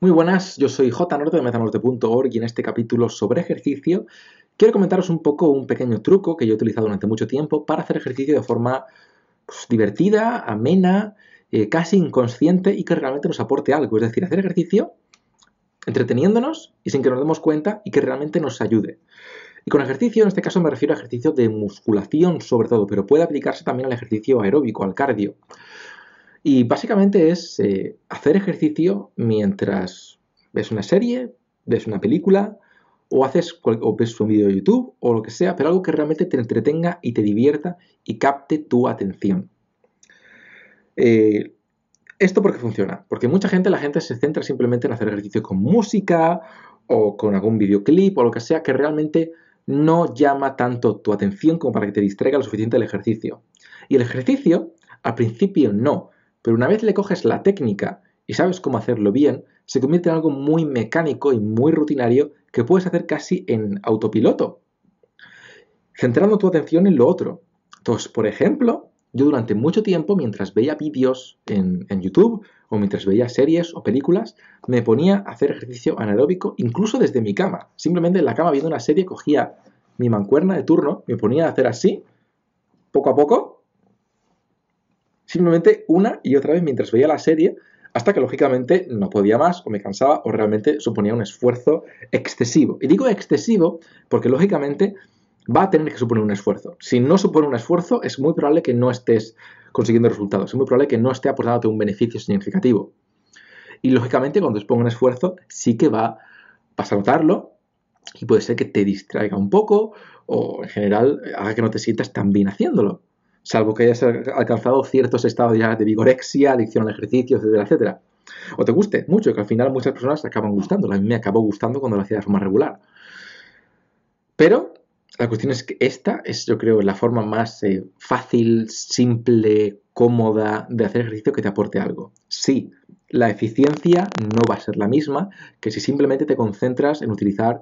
Muy buenas, yo soy J. Norte de metanorte.org y en este capítulo sobre ejercicio quiero comentaros un poco un pequeño truco que yo he utilizado durante mucho tiempo para hacer ejercicio de forma pues, divertida, amena, eh, casi inconsciente y que realmente nos aporte algo. Es decir, hacer ejercicio entreteniéndonos y sin que nos demos cuenta y que realmente nos ayude. Y con ejercicio, en este caso me refiero a ejercicio de musculación sobre todo, pero puede aplicarse también al ejercicio aeróbico, al cardio. Y básicamente es eh, hacer ejercicio mientras ves una serie, ves una película, o haces o ves un vídeo de YouTube o lo que sea, pero algo que realmente te entretenga y te divierta y capte tu atención. Eh, ¿Esto esto qué funciona, porque mucha gente, la gente se centra simplemente en hacer ejercicio con música o con algún videoclip o lo que sea que realmente no llama tanto tu atención como para que te distraiga lo suficiente el ejercicio. Y el ejercicio, al principio no, pero una vez le coges la técnica y sabes cómo hacerlo bien, se convierte en algo muy mecánico y muy rutinario que puedes hacer casi en autopiloto, centrando tu atención en lo otro. Entonces, por ejemplo, yo durante mucho tiempo, mientras veía vídeos en, YouTube o mientras veía series o películas, me ponía a hacer ejercicio anaeróbico incluso desde mi cama. Simplemente en la cama viendo una serie cogía mi mancuerna de turno, me ponía a hacer así, poco a poco, simplemente una y otra vez mientras veía la serie, hasta que lógicamente no podía más o me cansaba o realmente suponía un esfuerzo excesivo. Y digo excesivo porque lógicamente va a tener que suponer un esfuerzo. Si no supone un esfuerzo, es muy probable que no estés consiguiendo resultados, es muy probable que no esté aportándote un beneficio significativo. Y lógicamente cuando expongo un esfuerzo, sí que va, vas a notarlo y puede ser que te distraiga un poco o en general haga que no te sientas tan bien haciéndolo salvo que hayas alcanzado ciertos estados ya de vigorexia, adicción al ejercicio, etcétera, etcétera. O te guste mucho, que al final muchas personas acaban gustando. A mí me acabó gustando cuando lo hacía de forma regular. Pero la cuestión es que esta es, yo creo, la forma más eh, fácil, simple, cómoda de hacer ejercicio que te aporte algo. Sí, la eficiencia no va a ser la misma que si simplemente te concentras en utilizar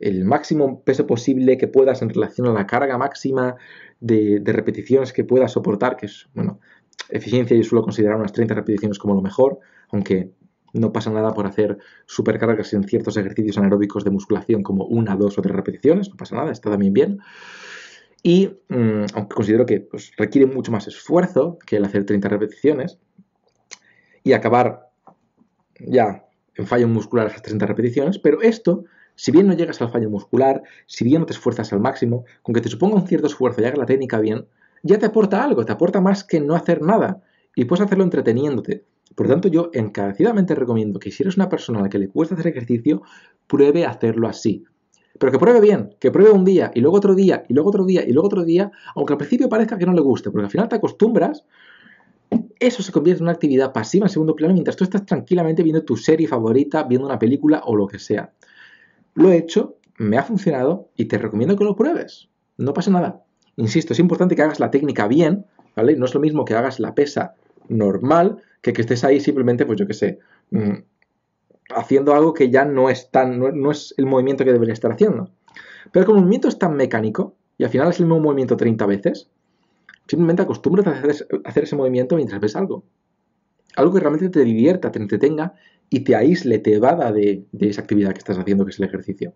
el máximo peso posible que puedas en relación a la carga máxima de, repeticiones que puedas soportar, que es, bueno, eficiencia yo suelo considerar unas 30 repeticiones como lo mejor, aunque no pasa nada por hacer supercargas en ciertos ejercicios anaeróbicos de musculación como una, dos o tres repeticiones, no pasa nada, está también bien. Y mm, aunque considero que pues, requiere mucho más esfuerzo que el hacer 30 repeticiones y acabar ya en fallo muscular hasta 30 repeticiones, pero esto, si bien no llegas al fallo muscular, si bien no te esfuerzas al máximo, con que te suponga un cierto esfuerzo y hagas la técnica bien, ya te aporta algo, te aporta más que no hacer nada y puedes hacerlo entreteniéndote. Por lo tanto, yo encarecidamente recomiendo que si eres una persona a la que le cuesta hacer ejercicio, pruebe hacerlo así. Pero que pruebe bien, que pruebe un día y luego otro día y luego otro día y luego otro día, aunque al principio parezca que no le guste, porque al final te acostumbras, eso se convierte en una actividad pasiva en segundo plano mientras tú estás tranquilamente viendo tu serie favorita, viendo una película o lo que sea. Lo he hecho, me ha funcionado y te recomiendo que lo pruebes. No pasa nada. Insisto, es importante que hagas la técnica bien, ¿vale? No es lo mismo que hagas la pesa normal que que estés ahí simplemente, pues yo qué sé, mm, haciendo algo que ya no es, tan, no, es el movimiento que debería estar haciendo. Pero como el movimiento es tan mecánico, y al final es el mismo movimiento 30 veces, Simplemente acostúmbrate a hacer, ese movimiento mientras ves algo. Algo que realmente te divierta, te entretenga y te aísle, te evada de, esa actividad que estás haciendo, que es el ejercicio.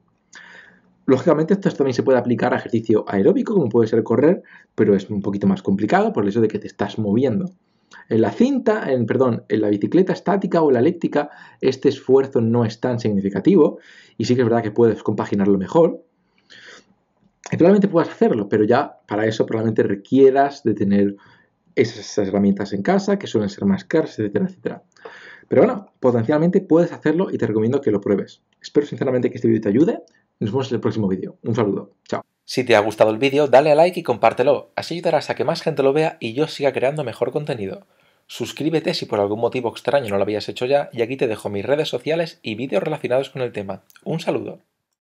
Lógicamente esto también se puede aplicar a ejercicio aeróbico, como puede ser correr, pero es un poquito más complicado por el hecho de que te estás moviendo. En la cinta, en, perdón, en la bicicleta estática o la eléctrica, este esfuerzo no es tan significativo y sí que es verdad que puedes compaginarlo mejor, y probablemente puedas hacerlo, pero ya para eso probablemente requieras de tener esas herramientas en casa, que suelen ser más caras, etcétera, etcétera. Pero bueno, potencialmente puedes hacerlo y te recomiendo que lo pruebes. Espero sinceramente que este vídeo te ayude. Nos vemos en el próximo vídeo. Un saludo. Chao. Si te ha gustado el vídeo, dale a like y compártelo. Así ayudarás a que más gente lo vea y yo siga creando mejor contenido. Suscríbete si por algún motivo extraño no lo habías hecho ya y aquí te dejo mis redes sociales y vídeos relacionados con el tema. Un saludo.